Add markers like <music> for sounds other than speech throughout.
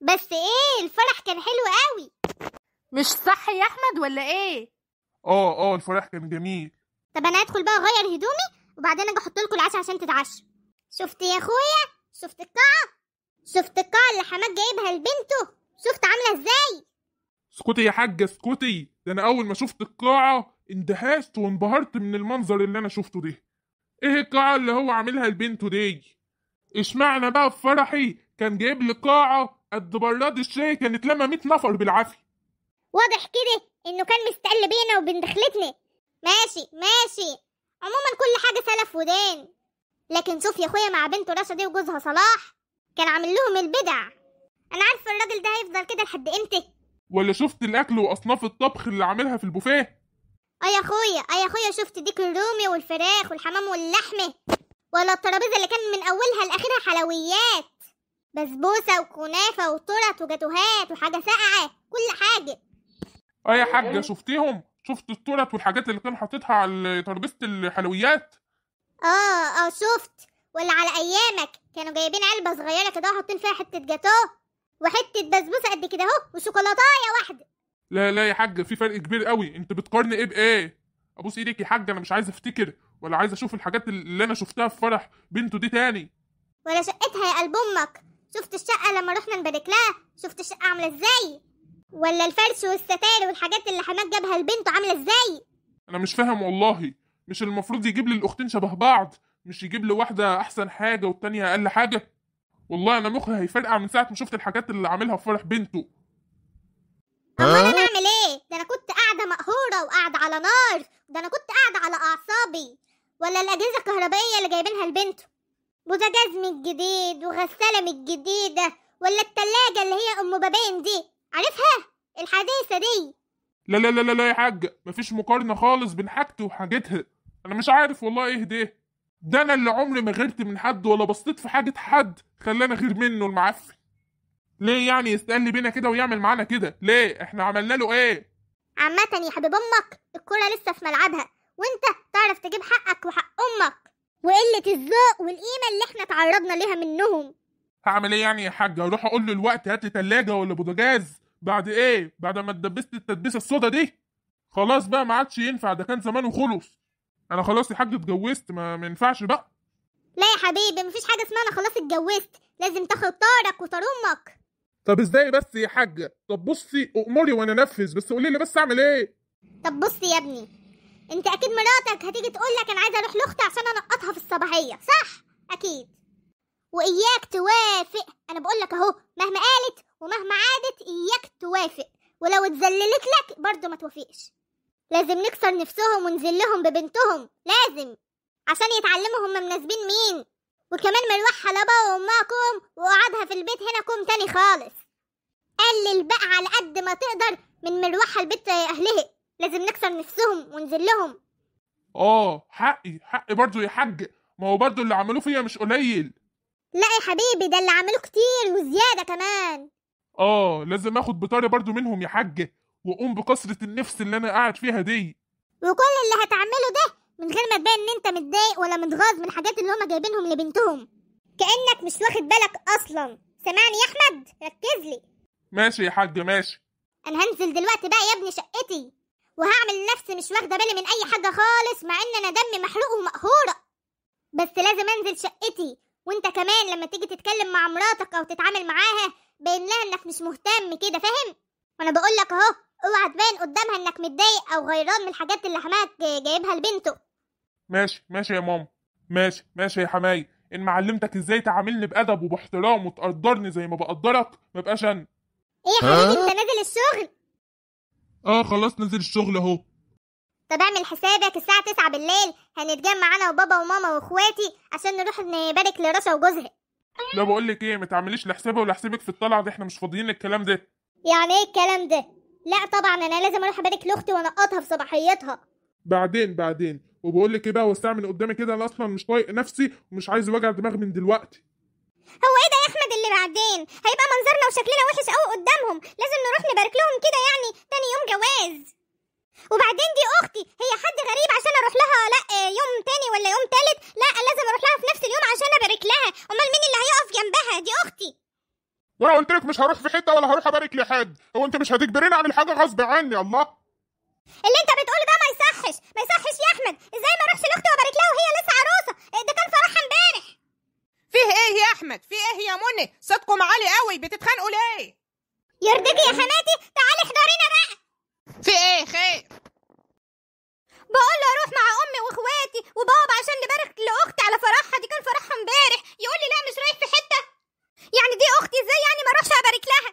بس ايه الفرح كان حلو قوي مش صح يا احمد ولا ايه اه اه الفرح كان جميل طب انا هدخل بقى اغير هدومي وبعدين اجي احط لكم العشاء عشان تتعشوا شفت يا اخويا شفت القاعه شفت القاعه اللي حماد جايبها لبنته شفت عامله ازاي اسكتي يا حاجه اسكتي ده انا اول ما شفت القاعه اندهشت وانبهرت من المنظر اللي انا شفته ده ايه القاعه اللي هو عاملها لبنته دي اشمعنى بقى في فرحي كان جايب لي قاعه الدبلاد براد الشاي كانت لما 100 نفر بالعافيه واضح كده انه كان مستقل بينا وبين دخلتنا ماشي ماشي عموما كل حاجه سلف ودان لكن شوف يا اخويا مع بنته رشا دي وجوزها صلاح كان عامل لهم البدع انا عارفه الراجل ده هيفضل كده لحد امتى ولا شفت الاكل واصناف الطبخ اللي عاملها في البوفيه اه يا اخويا اه يا اخويا شفت ديك الرومي والفراخ والحمام واللحمه ولا الترابيزه اللي كان من اولها لاخرها حلويات بسبوسه وكنافه وترط وجاتوهات وحاجه ساقعه كل حاجه اه يا حاجه شفتيهم شفت الترط والحاجات اللي كان حاططها على ترابيزه الحلويات اه اه شفت ولا على ايامك كانوا جايبين علبه صغيره كده وحاطين فيها حته جاتوه وحته بسبوسه قد كده اهو وشوكولاتايه واحده لا لا يا حاجه في فرق كبير قوي انت بتقارني ايه بايه ابوس ايديك يا حاجه انا مش عايز افتكر ولا عايز اشوف الحاجات اللي انا شفتها في فرح بنته دي تاني ولا شقتها يا قلب امك شفت الشقة لما رحنا نبارك لها شفت الشقة عاملة ازاي ولا الفرش والستاير والحاجات اللي حماد جابها لبنته عاملة ازاي انا مش فاهم والله مش المفروض يجيب لي الاختين شبه بعض مش يجيب لي واحدة احسن حاجة والتانية اقل حاجة والله انا مخي هيفرقع من ساعة ما شفت الحاجات اللي عاملها في فرح بنته امال انا اعمل ايه ده انا كنت قاعدة مقهورة وقاعدة على نار ده انا كنت قاعدة على اعصابي ولا الاجهزة الكهربائية اللي جايبينها لبنته بوتاجاز من الجديد وغسالة من الجديدة ولا التلاجة اللي هي أم بابين دي عارفها الحديثة دي لا لا لا لا يا حاجة مفيش مقارنة خالص بين حاجتي وحاجتها أنا مش عارف والله إيه ده ده أنا اللي عمري ما غيرت من حد ولا بصيت في حاجة حد خلاني أغير منه المعفن ليه يعني يستقل بينا كده ويعمل معانا كده ليه احنا عملنا له ايه عامة يا حبيب امك الكرة لسه في ملعبها وانت تعرف تجيب حقك وحق امك وقلة الذوق والقيمة اللي احنا تعرضنا ليها منهم هعمل ايه يعني يا حاجة اروح اقول له الوقت هات لي تلاجة ولا بوتاجاز بعد ايه بعد ما اتدبست التدبيسة السودا دي خلاص بقى ما عادش ينفع ده كان زمان وخلص انا خلاص يا حاج اتجوزت ما, ينفعش بقى لا يا حبيبي مفيش حاجة اسمها انا خلاص اتجوزت لازم تاخد طارك وطار امك طب ازاي بس يا حاجة طب بصي اؤمري وانا انفذ بس قولي لي بس اعمل ايه طب بصي يا ابني انت اكيد مراتك هتيجي تقول لك انا عايزه اروح لاختي عشان انقطها في الصباحيه صح اكيد واياك توافق انا بقول لك اهو مهما قالت ومهما عادت اياك توافق ولو اتذللت لك برضه ما توافقش لازم نكسر نفسهم ونذلهم ببنتهم لازم عشان يتعلموا هم مناسبين مين وكمان مروحة لبا وامكم كوم وقعدها في البيت هنا كوم تاني خالص قلل بقى على قد ما تقدر من مروحة البيت اهلها لازم نكسر نفسهم ونذلهم اه حقي حقي برضو يا حاج ما هو برضو اللي عملوه فيا مش قليل لا يا حبيبي ده اللي عملوه كتير وزياده كمان اه لازم اخد بطاري برضو منهم يا حاج واقوم بكسرة النفس اللي انا قاعد فيها دي وكل اللي هتعمله ده من غير ما تبان ان انت متضايق ولا متغاظ من الحاجات اللي هما جايبينهم لبنتهم كانك مش واخد بالك اصلا سمعني يا احمد ركز لي ماشي يا حاج ماشي انا هنزل دلوقتي بقى يا ابني شقتي وهعمل نفسي مش واخده بالي من اي حاجه خالص مع ان انا دمي محروق ومقهوره بس لازم انزل شقتي وانت كمان لما تيجي تتكلم مع مراتك او تتعامل معاها باين لها انك مش مهتم كده فاهم وانا بقول لك اهو اوعى تبان قدامها انك متضايق او غيران من الحاجات اللي حماك جايبها لبنته ماشي ماشي يا ماما ماشي ماشي يا حماي ان ما علمتك ازاي تعاملني بادب وباحترام وتقدرني زي ما بقدرك مبقاش انا ايه يا حبيبي انت نازل الشغل اه خلاص نزل الشغل اهو طب اعمل حسابك الساعة 9 بالليل هنتجمع انا وبابا وماما واخواتي عشان نروح نبارك لرشا وجوزها لا بقول لك ايه ما تعمليش لحسابها ولا حسابك في الطلعة دي احنا مش فاضيين للكلام ده يعني ايه الكلام ده لا طبعا انا لازم اروح ابارك لاختي وانقطها في صباحيتها بعدين بعدين وبقول لك ايه بقى واستعمل من قدامي كده انا اصلا مش طايق نفسي ومش عايز وجع دماغ من دلوقتي هو ايه ده يا احمد اللي بعدين هيبقى منظرنا وشكلنا وحش قوي قدامهم لازم نروح نبارك لهم كده يعني تاني يوم جواز وبعدين دي اختي هي حد غريب عشان اروح لها لا آه، يوم تاني ولا يوم تالت لا لازم اروح لها في نفس اليوم عشان ابارك لها امال مين اللي هيقف جنبها دي اختي وانا قلت لك مش هروح في حته ولا هروح ابارك لحد هو انت مش هتجبريني اعمل حاجه غصب عني الله اللي انت بتقوله ده ما يصحش ما يصحش يا احمد ازاي ما اروحش لاختي وابارك لها وهي لسه عروسه آه، ده كان فرحها امبارح فيه ايه يا احمد فيه ايه يا منى صوتكم عالي قوي بتتخانقوا ليه يرضيكي يا حماتي تعالي احضرينا بقى في ايه خير بقول له اروح مع امي واخواتي وبابا عشان نبارك لاختي على فرحها دي كان فرحها امبارح يقول لي لا مش رايح في حته يعني دي اختي ازاي يعني ما اروحش ابارك لها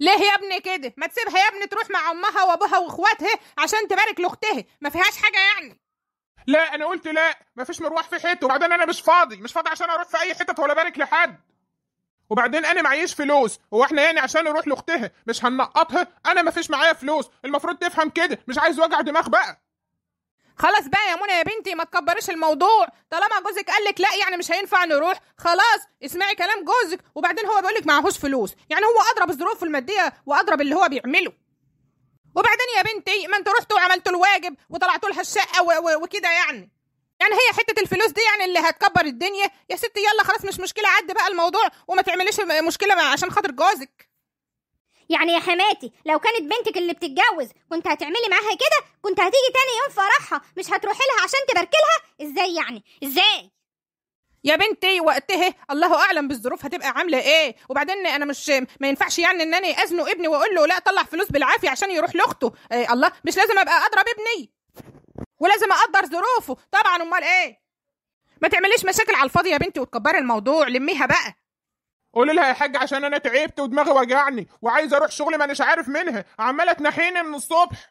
ليه يا ابني كده ما تسيبها يا ابني تروح مع امها وابوها واخواتها عشان تبارك لاختها ما فيهاش حاجه يعني لا انا قلت لا مفيش مروح في حته وبعدين انا مش فاضي مش فاضي عشان اروح في اي حته ولا بارك لحد وبعدين انا معيش فلوس هو احنا يعني عشان نروح لاختها مش هنقطها انا مفيش معايا فلوس المفروض تفهم كده مش عايز وجع دماغ بقى خلاص بقى يا منى يا بنتي ما تكبريش الموضوع طالما جوزك قال لك لا يعني مش هينفع نروح خلاص اسمعي كلام جوزك وبعدين هو بيقول لك معهوش فلوس يعني هو اضرب الظروف الماديه واضرب اللي هو بيعمله وبعدين يا بنتي ما انتوا رحتوا وعملتوا الواجب وطلعتوا لها الشقه وكده يعني يعني هي حته الفلوس دي يعني اللي هتكبر الدنيا يا ستي يلا خلاص مش مشكله عد بقى الموضوع وما تعمليش مشكله عشان خاطر جوزك يعني يا حماتي لو كانت بنتك اللي بتتجوز كنت هتعملي معاها كده كنت هتيجي تاني يوم فرحها مش هتروحي لها عشان تباركي لها ازاي يعني ازاي يا بنتي وقتها الله اعلم بالظروف هتبقى عامله ايه وبعدين انا مش ما ينفعش يعني ان انا ازنق ابني واقول له لا طلع فلوس بالعافيه عشان يروح لاخته إيه الله مش لازم ابقى اضرب ابني ولازم اقدر ظروفه طبعا امال ايه ما تعمليش مشاكل على الفاضي يا بنتي وتكبري الموضوع لميها بقى قولي لها يا حاج عشان انا تعبت ودماغي وجعني وعايز اروح شغل ما اناش عارف منها عماله تنحيني من الصبح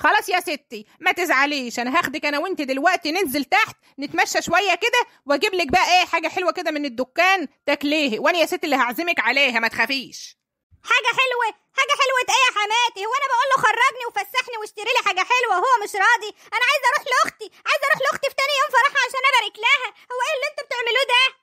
خلاص يا ستي ما تزعليش انا هاخدك انا وانت دلوقتي ننزل تحت نتمشى شويه كده واجيب لك بقى ايه حاجه حلوه كده من الدكان تاكليه وانا يا ستي اللي هعزمك عليها ما تخافيش حاجه حلوه حاجه حلوه ايه يا حماتي هو انا بقول له خرجني وفسحني واشتري لي حاجه حلوه وهو مش راضي انا عايزه اروح لاختي عايزه اروح لاختي في تاني يوم فرحها عشان ابارك لها هو ايه اللي انتوا بتعملوه ده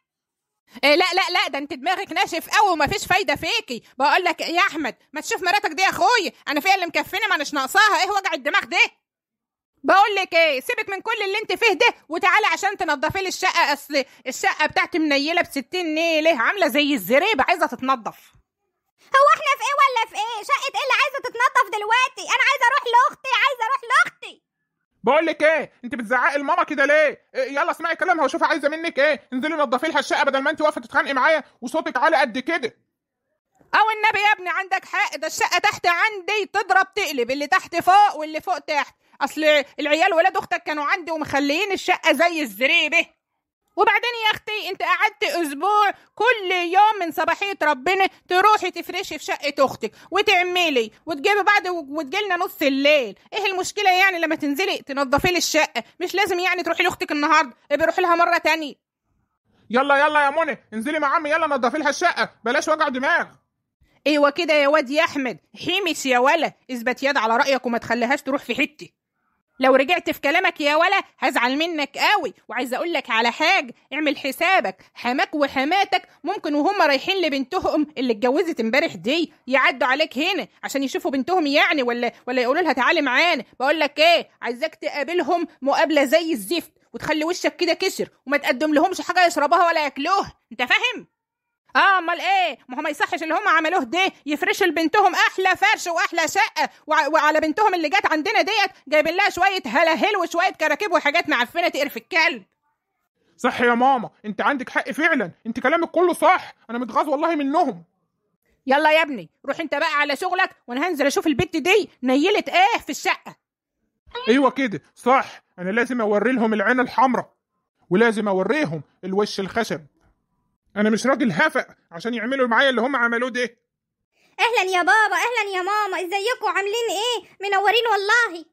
إيه لا لا لا ده انت دماغك ناشف قوي ومفيش فايده فيكي بقول لك ايه يا احمد ما تشوف مراتك دي يا اخويا انا فيها اللي مكفيني ما ناقصاها ايه وجع الدماغ ده بقول لك ايه سيبك من كل اللي انت فيه ده وتعالى عشان تنضفي لي الشقه اصل الشقه بتاعتي منيله ب 60 نيله إيه، عامله زي الزريبه عايزه تتنضف هو احنا في ايه ولا في ايه شقه ايه اللي عايزه تتنضف دلوقتي انا عايزه اروح لاختي عايزه اروح لاختي بقول لك ايه انت بتزعقي لماما كده ليه إيه يلا اسمعي كلامها وشوفي عايزه منك ايه انزلي نظفي لها الشقه بدل ما انت واقفه تتخانقي معايا وصوتك عالي قد كده او النبي يا ابني عندك حق ده الشقه تحت عندي تضرب تقلب اللي تحت فوق واللي فوق تحت اصل العيال ولاد اختك كانوا عندي ومخليين الشقه زي الزريبه وبعدين يا اختي انت قعدت اسبوع كل يوم من صباحيه ربنا تروحي تفرشي في شقه اختك وتعملي وتجيبي بعد وتجيلنا نص الليل ايه المشكله يعني لما تنزلي تنظفي لي الشقه مش لازم يعني تروحي لاختك النهارده ابقي روحي لها مره تانية يلا يلا يا منى انزلي مع عمي يلا نظفي لها الشقه بلاش وجع دماغ ايوه كده يا واد يا احمد حيمس يا ولا اثبت يد على رايك وما تخليهاش تروح في حته لو رجعت في كلامك يا ولا هزعل منك قوي وعايز اقول لك على حاجه اعمل حسابك حماك وحماتك ممكن وهم رايحين لبنتهم اللي اتجوزت امبارح دي يعدوا عليك هنا عشان يشوفوا بنتهم يعني ولا ولا يقولوا لها تعالي معانا بقول لك ايه عايزاك تقابلهم مقابله زي الزفت وتخلي وشك كده كشر وما تقدم لهمش حاجه يشربوها ولا ياكلوها انت فاهم اه امال ايه ما هو ما يصحش اللي هم عملوه ده يفرش لبنتهم احلى فرش واحلى شقه وع وعلى بنتهم اللي جت عندنا ديت جايبين لها شويه هلاهل وشويه كراكيب وحاجات معفنه تقرف الكلب صح يا ماما انت عندك حق فعلا انت كلامك كله صح انا متغاظ والله منهم يلا يا ابني روح انت بقى على شغلك وانا هنزل اشوف البت دي نيلت ايه في الشقه ايوه كده صح انا لازم اوري لهم العين الحمراء ولازم اوريهم الوش الخشب انا مش راجل هفق عشان يعملوا معايا اللي هم عملوه ده اهلا يا بابا اهلا يا ماما ازيكم عاملين ايه منورين والله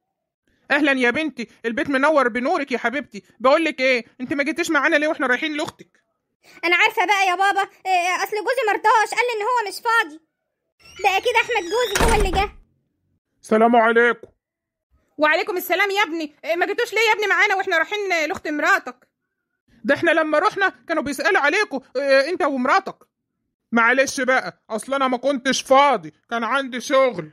اهلا يا بنتي البيت منور بنورك يا حبيبتي بقول لك ايه انت ما جيتيش معانا ليه واحنا رايحين لاختك انا عارفه بقى يا بابا إيه اصل جوزي مرتاش قال لي ان هو مش فاضي ده اكيد احمد جوزي هو اللي جه سلام عليكم وعليكم السلام يا ابني إيه ما جيتوش ليه يا ابني معانا واحنا رايحين لاخت مراتك ده احنا لما رحنا كانوا بيسألوا عليكم اه انت ومراتك معلش بقى اصل انا ما كنتش فاضي كان عندي شغل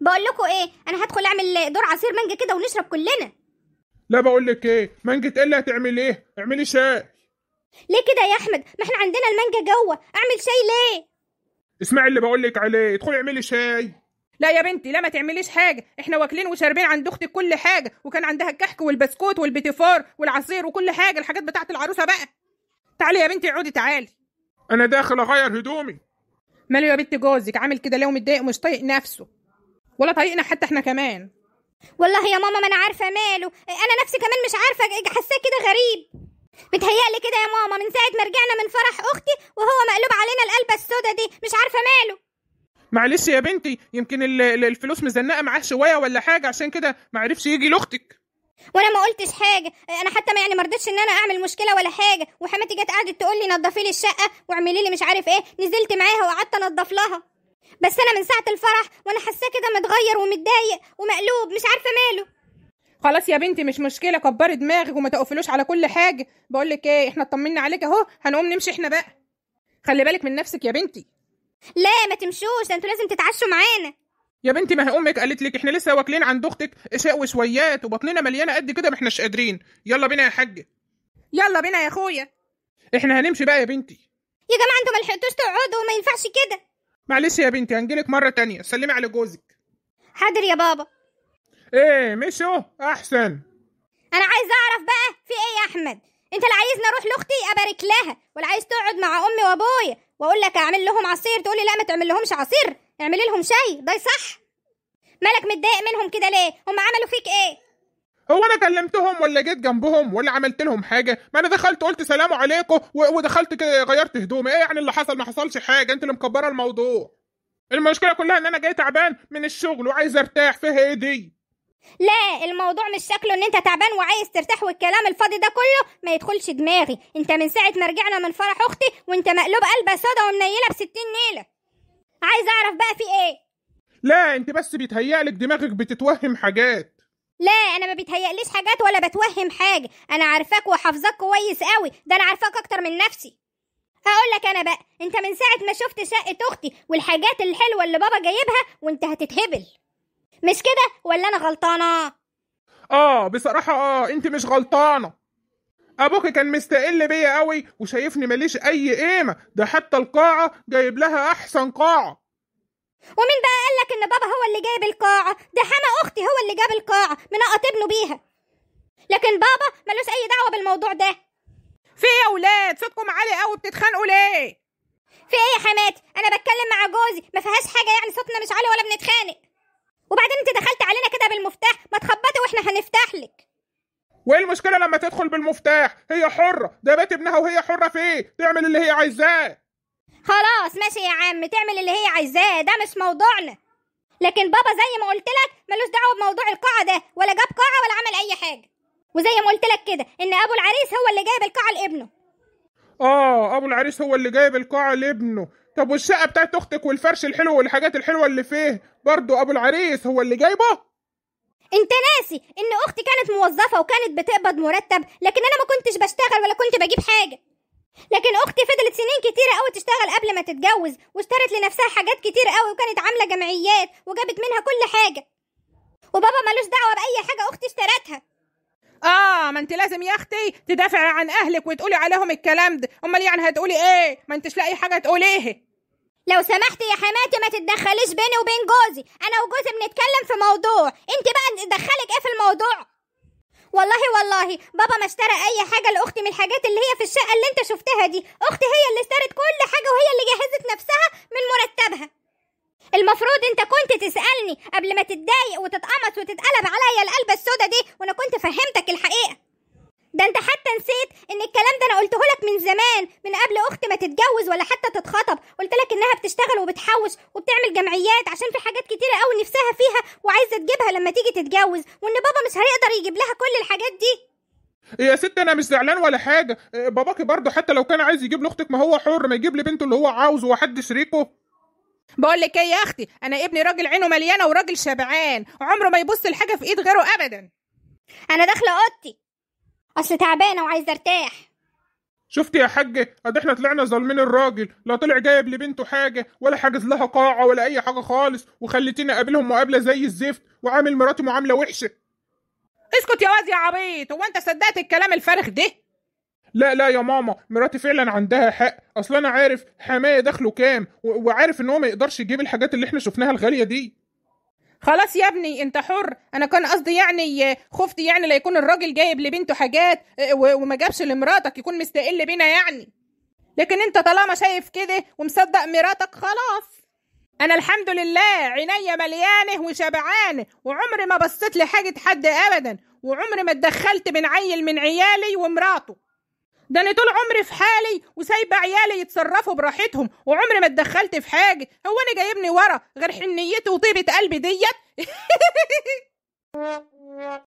بقول لكم ايه انا هدخل اعمل دور عصير مانجا كده ونشرب كلنا لا بقول لك ايه مانجا الا هتعمل ايه اعملي شاي ليه كده يا احمد ما احنا عندنا المانجا جوه اعمل شاي ليه اسمعي اللي بقول لك عليه ادخلي اعملي شاي لا يا بنتي لا ما تعمليش حاجه احنا واكلين وشاربين عند اختك كل حاجه وكان عندها الكحك والبسكوت والبيتيفور والعصير وكل حاجه الحاجات بتاعه العروسه بقى تعالي يا بنتي اقعدي تعالي انا داخل اغير هدومي ماله يا بنت جوزك عامل كده ليه ومتضايق مش طايق نفسه ولا طايقنا حتى احنا كمان والله يا ماما ما انا عارفه ماله انا نفسي كمان مش عارفه حاساه كده غريب متهيألي كده يا ماما من ساعه ما رجعنا من فرح اختي وهو مقلوب علينا القلبه السودا دي مش عارفه ماله معلش يا بنتي يمكن الفلوس مزنقه معاه شويه ولا حاجه عشان كده ما عرفش يجي لاختك وانا ما قلتش حاجه انا حتى ما يعني ما رضيتش ان انا اعمل مشكله ولا حاجه وحماتي جت قعدت تقول لي نظفي لي الشقه واعملي لي مش عارف ايه نزلت معاها وقعدت انضف لها بس انا من ساعه الفرح وانا حاساه كده متغير ومتضايق ومقلوب مش عارفه ماله خلاص يا بنتي مش مشكله كبري دماغك وما تقفلوش على كل حاجه بقول لك ايه احنا اطمنا عليك اهو هنقوم نمشي احنا بقى خلي بالك من نفسك يا بنتي لا ما تمشوش ده انتوا لازم تتعشوا معانا يا بنتي ما هي امك قالت لك احنا لسه واكلين عند اختك شاء وشويات وبطننا مليانه قد كده ما احناش قادرين يلا بينا يا حاجه يلا بينا يا اخويا احنا هنمشي بقى يا بنتي يا جماعه انتوا ما لحقتوش تقعدوا ما ينفعش كده معلش يا بنتي هنجيلك مره تانية سلمي على جوزك حاضر يا بابا ايه مشوا احسن انا عايز اعرف بقى في ايه يا احمد انت لا عايزني اروح لاختي ابارك لها ولا عايز تقعد مع امي وابويا واقول لك اعمل لهم عصير تقول لي لا ما تعمل لهمش عصير اعمل لهم شاي ده صح مالك متضايق منهم كده ليه هم عملوا فيك ايه هو انا كلمتهم ولا جيت جنبهم ولا عملت لهم حاجه ما انا دخلت قلت سلام عليكم ودخلت كده غيرت هدومي ايه يعني اللي حصل ما حصلش حاجه انت اللي مكبره الموضوع المشكله كلها ان انا جاي تعبان من الشغل وعايز ارتاح فيها ايه دي لا الموضوع مش شكله ان انت تعبان وعايز ترتاح والكلام الفاضي ده كله ما يدخلش دماغي انت من ساعه ما رجعنا من فرح اختي وانت مقلوب قلبه سودا ومنيله بستين نيله عايز اعرف بقى في ايه لا انت بس بيتهيألك دماغك بتتوهم حاجات لا انا ما بيتهيأليش حاجات ولا بتوهم حاجه انا عارفاك وحافظاك كويس قوي ده انا عارفاك اكتر من نفسي هقول لك انا بقى انت من ساعه ما شفت شقه اختي والحاجات الحلوه اللي بابا جايبها وانت هتتهبل مش كده ولا انا غلطانه اه بصراحه اه انت مش غلطانه ابوك كان مستقل بيا قوي وشايفني ماليش اي قيمه ده حتى القاعه جايب لها احسن قاعه ومين بقى قالك ان بابا هو اللي جايب القاعه ده حما اختي هو اللي جاب القاعه منقط ابنه بيها لكن بابا ملوش اي دعوه بالموضوع ده في ايه يا اولاد صوتكم عالي قوي بتتخانقوا ليه في ايه يا حماتي انا بتكلم مع جوزي ما فيهاش حاجه يعني صوتنا مش عالي ولا بنتخانق وبعدين انت دخلت علينا كده بالمفتاح ما تخبطي واحنا هنفتح لك وايه المشكله لما تدخل بالمفتاح هي حره ده بيت ابنها وهي حره فيه تعمل اللي هي عايزاه خلاص ماشي يا عم تعمل اللي هي عايزاه ده مش موضوعنا لكن بابا زي ما قلت لك ملوش دعوه بموضوع القاعه ده ولا جاب قاعه ولا عمل اي حاجه وزي ما قلت لك كده ان ابو العريس هو اللي جايب القاعه لابنه اه ابو العريس هو اللي جايب القاعه لابنه طب والشقة بتاعت أختك والفرش الحلو والحاجات الحلوة اللي فيه برضه أبو العريس هو اللي جايبه؟ انت ناسي ان اختي كانت موظفة وكانت بتقبض مرتب لكن انا ما كنتش بشتغل ولا كنت بجيب حاجة لكن اختي فضلت سنين كتيرة قوي تشتغل قبل ما تتجوز واشترت لنفسها حاجات كتير قوي وكانت عاملة جمعيات وجابت منها كل حاجة وبابا ملوش دعوة بأي حاجة اختي اشترتها اه ما انت لازم يا اختي تدافعي عن اهلك وتقولي عليهم الكلام ده امال يعني هتقولي ايه ما انتش لاقي حاجه تقوليها لو سمحت يا حماتي ما تتدخليش بيني وبين جوزي انا وجوزي بنتكلم في موضوع انت بقى تدخلك ايه في الموضوع والله والله بابا ما اشترى اي حاجه لاختي من الحاجات اللي هي في الشقه اللي انت شفتها دي اختي هي اللي اشترت كل حاجه وهي اللي جهزت نفسها من مرتبها المفروض انت كنت تسالني قبل ما تتضايق وتتقمص وتتقلب عليا القلبه السودا دي وانا كنت فهمتك الحقيقه ده انت نسيت ان الكلام ده انا قلته لك من زمان من قبل اختي ما تتجوز ولا حتى تتخطب قلت لك انها بتشتغل وبتحوش وبتعمل جمعيات عشان في حاجات كتيره قوي نفسها فيها وعايزه تجيبها لما تيجي تتجوز وان بابا مش هيقدر يجيب لها كل الحاجات دي يا ست انا مش زعلان ولا حاجه باباكي برضه حتى لو كان عايز يجيب لاختك ما هو حر ما يجيب لي بنته اللي هو عاوزه وحد شريكه بقول لك ايه يا اختي انا ابني راجل عينه مليانه وراجل شبعان عمره ما يبص لحاجه في ايد غيره ابدا انا داخله اوضتي اصل تعبانه وعايزه ارتاح شفتي يا حاجة قد احنا طلعنا ظالمين الراجل لا طلع جايب لبنته حاجة ولا حاجز لها قاعة ولا أي حاجة خالص وخليتيني أقابلهم مقابلة زي الزفت وعامل مراتي معاملة وحشة اسكت يا واد يا عبيط هو أنت صدقت الكلام الفارغ ده؟ لا لا يا ماما مراتي فعلا عندها حق أصل أنا عارف حماية دخله كام وعارف إن هو ما يقدرش يجيب الحاجات اللي احنا شفناها الغالية دي خلاص يا ابني انت حر انا كان قصدي يعني آه، خفت يعني لا يكون الراجل جايب لبنته حاجات آه، وما جابش لمراتك يكون مستقل بينا يعني لكن انت طالما شايف كده ومصدق مراتك خلاص انا الحمد لله عينيا مليانه وشبعانه وعمري ما بصيت لحاجه حد ابدا وعمري ما اتدخلت بين عيل من عيالي ومراته ده انا طول عمري في حالي وسايبه عيالي يتصرفوا براحتهم وعمري ما اتدخلت في حاجه هو انا جايبني ورا غير حنيتي وطيبه قلبي ديت <laughs>